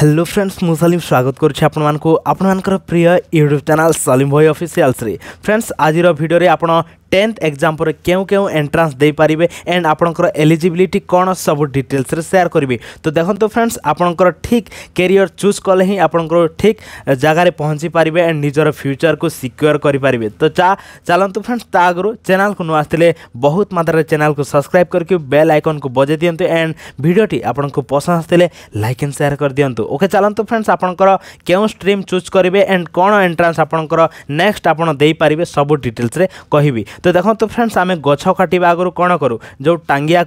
hello friends মু সালিম স্বাগত করছি আপনার আপনার প্রিয় ইউট্যুব চ্যানেল সালিম ভয় অফিসিয়ালসে ফ্রেন্ডস আজির ভিডিওরে আপনার টেন্থ এক্সামপরে কেউ কেউ এন্ট্রান্স দিয়ে এন্ড আপনার এলিজিবিলিটি কোণ সব ডিটেলসে সেয়ার করবে তো দেখুন ফ্রেন্ডস আপনার ঠিক কেরিয়র চুজ কলে হি আপনার ঠিক জায়গায় পৌঁছি পারে এন্ড নিজের ফ্যুচর কু সিক্যোর করে পারে তো চা চালু ফ্রেন্ডস তা আগর চ্যানেল কু আসলে বহুত মাত্রার চ্যানেল কু সবসক্রাইব করকে বেল আইকন কু বজাই দিও এন্ড ভিডিওটি আপনার পসন্দ আসলে লাইক এন্ড সেয়ার করে দিও ওকে চালু ফ্রেন্ডস আপনার কেউ স্ট্রিম চুজ করবে এন্ড কোণ এন্ট্রান্স আপনার নেক্সট আপনার দিয়ে পারে সব ডিটেলসে কহবি তো দেখুন তো ফ্রেন্ডস আমি গছ কাটিবা আগর কোণ করু যে টাঙ্গিয়া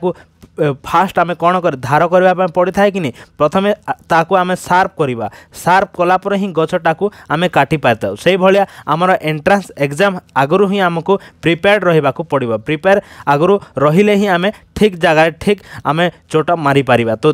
ଫାଷ୍ଟ ଆମେ କ'ଣ ଧାର କରିବା ପାଇଁ ପଡ଼ିଥାଏ କି ନାହିଁ ପ୍ରଥମେ ତାକୁ ଆମେ ସାର୍ପ କରିବା ସାର୍ପ କଲା ପରେ ହିଁ ଗଛଟାକୁ ଆମେ କାଟି ପାରିଥାଉ ସେଇଭଳିଆ ଆମର ଏଣ୍ଟ୍ରାନ୍ସ ଏକ୍ଜାମ୍ ଆଗରୁ ହିଁ ଆମକୁ ପ୍ରିପେୟାର୍ଡ଼ ରହିବାକୁ ପଡ଼ିବ ପ୍ରିପେୟାର ଆଗରୁ ରହିଲେ ହିଁ ଆମେ ଠିକ୍ ଜାଗାରେ ଠିକ୍ ଆମେ ଚୋଟ ମାରିପାରିବା ତ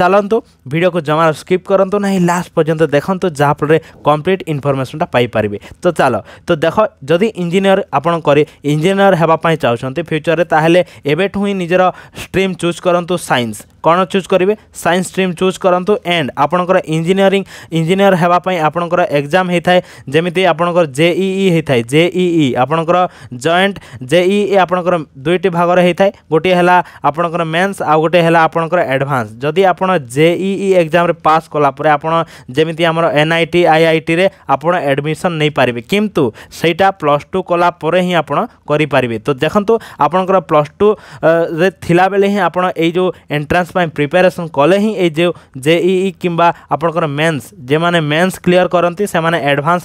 ଚାଲନ୍ତୁ ଭିଡ଼ିଓକୁ ଜମାରୁ ସ୍କିପ୍ କରନ୍ତୁ ନାହିଁ ଲାଷ୍ଟ ପର୍ଯ୍ୟନ୍ତ ଦେଖନ୍ତୁ ଯାହାଫଳରେ କମ୍ପ୍ଲିଟ୍ ଇନଫର୍ମେସନ୍ଟା ପାଇପାରିବେ ତ ଚାଲ ତ ଦେଖ ଯଦି ଇଞ୍ଜିନିୟର ଆପଣ କରି ଇଞ୍ଜିନିୟର ହେବା ପାଇଁ ଚାହୁଁଛନ୍ତି ଫ୍ୟୁଚରରେ ତାହେଲେ ଏବେଠୁ ହିଁ ନିଜର ଷ୍ଟ୍ରିମ୍ ଷ୍ଟ୍ରିମ୍ ଚୁଜ୍ କରନ୍ତୁ ସାଇନ୍ସ କ'ଣ ଚୁଜ୍ କରିବେ ସାଇନ୍ସ ଷ୍ଟ୍ରିମ୍ ଚୁଜ୍ କରନ୍ତୁ ଆଣ୍ଡ ଆପଣଙ୍କର ଇଞ୍ଜିନିୟରିଂ ଇଞ୍ଜିନିୟର ହେବା ପାଇଁ ଆପଣଙ୍କର ଏକ୍ଜାମ୍ ହୋଇଥାଏ ଯେମିତି ଆପଣଙ୍କର ଜେଇଇ ହୋଇଥାଏ ଜେଇଇ ଆପଣଙ୍କର ଜଏଣ୍ଟ ଜେଇଇ ଆପଣଙ୍କର ଦୁଇଟି ଭାଗରେ ହୋଇଥାଏ ଗୋଟିଏ ହେଲା ଆପଣଙ୍କର ମେନ୍ସ ଆଉ ଗୋଟିଏ ହେଲା ଆପଣଙ୍କର ଆଡ଼ଭାନ୍ସ ଯଦି ଆପଣ ଜେଇଇ ଏକ୍ଜାମ୍ରେ ପାସ୍ କଲା ପରେ ଆପଣ ଯେମିତି ଆମର ଏନ୍ଆଇଟି ଆଇଆଇଟିରେ ଆପଣ ଆଡ଼ମିସନ୍ ନେଇପାରିବେ କିନ୍ତୁ ସେଇଟା ପ୍ଲସ୍ ଟୁ କଲା ପରେ ହିଁ ଆପଣ କରିପାରିବେ ତ ଦେଖନ୍ତୁ ଆପଣଙ୍କର ପ୍ଲସ୍ ଟୁରେ ଥିଲାବେଳେ ହିଁ ହିଁ ଆପଣ ଏଇ ଯେଉଁ ଏଣ୍ଟ୍ରାନ୍ସ ପାଇଁ ପ୍ରିପାରେସନ୍ କଲେ ହିଁ ଏଇ ଯେଉଁ ଜେଇଇ କିମ୍ବା ଆପଣଙ୍କର ମେନ୍ସ ଯେମାନେ ମେନ୍ସ କ୍ଲିଅର କରନ୍ତି ସେମାନେ ଆଡ଼ଭାନ୍ସ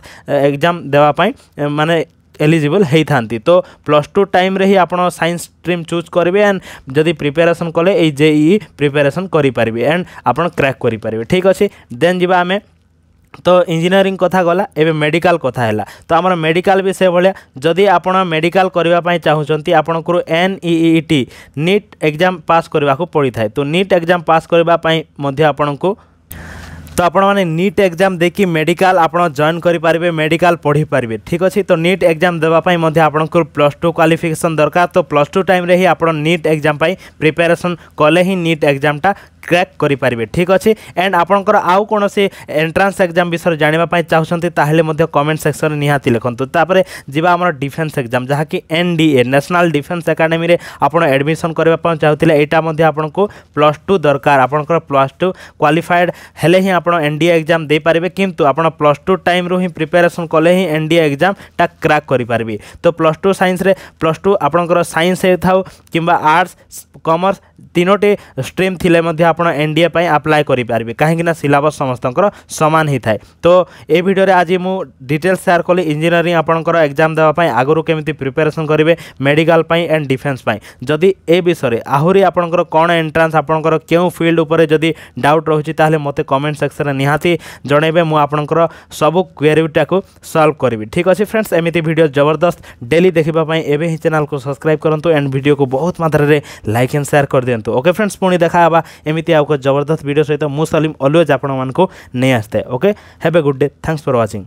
ଏକ୍ଜାମ୍ ଦେବା ପାଇଁ ମାନେ एलिजिबल होती तो प्लस टू टाइम ही आप सैंस स्ट्रीम चूज करेंगे एंड जदि प्रिपेरेसन कले जेई प्रिपेरेसन करेंगे एंड आप क्राक करेंगे ठीक अच्छे देन जावा आम তো ইঞ্জিনিয়ারিং কথা গলা এবে মেডিকাল কথা হেলা তো আমার মেডিকাল বি সেভাবে যদি আপনার মেডিকাল করা চাহুমান আপনার এনইইটি নিট এক্সাম পাস করা পড়ি থাকে তো নিট এক্সাম পাস করা আপনার তো আপনার নিট এক্সাম দেখি মেডিকাল আপনার জয়েন করে পারে মেডিকাল পড়ি পারে ঠিক আছে তো নিট এক্সাম দেওয়া আপনার প্লস টু কোয়ালিফিকেসন দরকার তো প্লস টু টাইমে হি আপনার নিট এক্সাম প্রিপারেসন কলে হি নিট এক্সামটা ক্র্যাক করে ঠিক আছে এন্ড আপনার আউ কোণী এন্ট্রান্স এক্সাম বিষয়ে জাঁয়া চাহুমান তাহলে কমেন্ট সেকশন নিহতি লিখতু তাপরে যা আমার ডিফেন্স এক্সাম যা কি N D A National Defence Academy আপনার এডমিশন করা চাহুলে এইটা আপনার প্লস টু দরকার আপনার প্লস টু କ୍ୱାଲିଫାଏଡ୍ ହେଲେ ହିଁ ଆପଣ ଏନ୍ ଡି ଏ ଏକ୍ଜାମ୍ ଦେଇପାରିବେ କିନ୍ତୁ ଆପଣ ପ୍ଲସ୍ ଟୁ ଟାଇମ୍ରୁ ହିଁ ପ୍ରିପାରେସନ୍ କଲେ ହିଁ ଏନ୍ ଡି ଏ ଏକ୍ଜାମ୍ଟା କ୍ରାକ୍ କରିପାରିବେ ତ ପ୍ଲସ୍ ଟୁ ସାଇନ୍ସରେ ପ୍ଲସ୍ ଟୁ ଆପଣଙ୍କର ସାଇନ୍ସ ହେଇଥାଉ କିମ୍ବା ଆର୍ଟ୍ସ କମର୍ସ ତିନୋଟି ଷ୍ଟ୍ରିମ୍ ଥିଲେ ମଧ୍ୟ ଆପଣ ଏନ୍ ଡି ଏ ପାଇଁ ଆପ୍ଲାଏ କରିପାରିବେ କାହିଁକିନା ସିଲାବସ୍ ସମସ୍ତଙ୍କର ସମାନ ହୋଇଥାଏ ତ ଏ ଭିଡ଼ିଓରେ ଆଜି ମୁଁ ଡିଟେଲ୍ସ ସେୟାର କଲି ଇଞ୍ଜିନିୟରିଂ ଆପଣଙ୍କର ଏକ୍ଜାମ୍ ଦେବା ପାଇଁ ଆଗରୁ କେମିତି ପ୍ରିପାରେସନ୍ କରିବେ ମେଡ଼ିକାଲ ପାଇଁ ଆଣ୍ଡ ଡିଫେନ୍ସ ପାଇଁ ଯଦି ଏ ବିଷୟରେ ଆହୁରି ଆପଣଙ୍କର କ'ଣ ଏଣ୍ଟ୍ରାନ୍ସ ଆପଣଙ୍କର କେଉଁ ଫିଲ୍ଡ ଉପରେ ଯଦି ଡାଉଟ୍ ରହୁଛି ତାହେଲେ ମୋତେ କମେଣ୍ଟ ସେକ୍ସନରେ ନିହାତି ଜଣାଇବେ ମୁଁ ଆପଣଙ୍କର ସବୁ କ୍ୱେରିଟାକୁ ସଲ୍ଭ କରିବି ଠିକ୍ ଅଛି ଫ୍ରେଣ୍ଡସ୍ ଏମିତି ଭିଡ଼ିଓ ଜବରଦସ୍ତ ଡେଲି ଦେଖିବା ପାଇଁ ଏବେ ହିଁ ଚ୍ୟାନେଲକୁ ସବସ୍କ୍ରାଇବ୍ କରନ୍ତୁ ଆଣ୍ଡ ଭିଡ଼ିଓକୁ ବହୁତ ମାତ୍ରାରେ ଲାଇକ୍ ଆଣ୍ଡ ସେୟାର କରିଦିଅନ୍ତୁ ଓକେ ଫ୍ରେଣ୍ଡସ୍ ପୁଣି ଦେଖା ହେବା ଏମିତି ᱛᱮ આપકો জবরদস্ত ভিডিও সৈᱛো মুসালিম অলওয়েজ আপনমানকো নে আসেᱛে okay have a good day thanks for watching